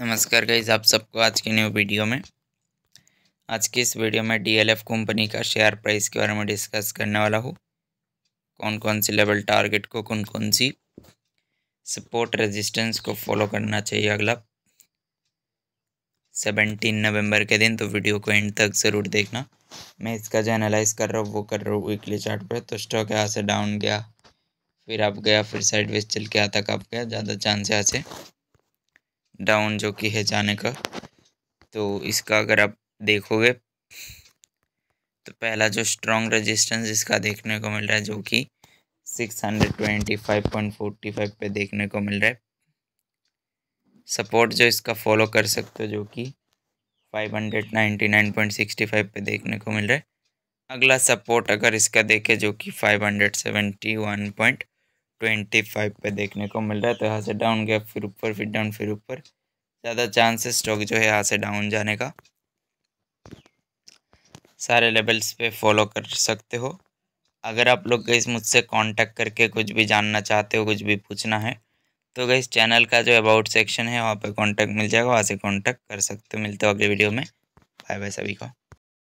नमस्कार गाइज आप सबको आज के न्यू वीडियो में आज की इस वीडियो में डीएलएफ कंपनी का शेयर प्राइस के बारे में डिस्कस करने वाला हूँ कौन कौन सी लेवल टारगेट को कौन कौन सी सपोर्ट रेजिस्टेंस को फॉलो करना चाहिए अगला सेवनटीन नवंबर के दिन तो वीडियो को एंड तक ज़रूर देखना मैं इसका जो एनालाइज कर रहा हूँ वो कर रहा हूँ वीकली चार्ट पर तो स्टॉक यहाँ से डाउन गया फिर आप गया फिर साइड वेज चल के आता कब गया ज़्यादा चांस यहाँ से डाउन जो कि है जाने का तो इसका अगर आप देखोगे तो पहला जो स्ट्रॉन्ग रेजिस्टेंस इसका देखने को मिल रहा है जो कि 625.45 पे देखने को मिल रहा है सपोर्ट जो इसका फॉलो कर सकते हो जो कि 599.65 पे देखने को मिल रहा है अगला सपोर्ट अगर इसका देखे जो कि 571.50 ट्वेंटी फाइव पे देखने को मिल रहा है तो यहाँ से डाउन गया फिर ऊपर फिर डाउन फिर ऊपर ज़्यादा चांसेस स्टॉक जो है यहाँ से डाउन जाने का सारे लेवल्स पे फॉलो कर सकते हो अगर आप लोग गई मुझसे कांटेक्ट करके कुछ भी जानना चाहते हो कुछ भी पूछना है तो गई चैनल का जो अबाउट सेक्शन है वहाँ पे कांटेक्ट मिल जाएगा वहाँ से कांटेक्ट कर सकते हो मिलते हो अगले वीडियो में बाय बाय सभी को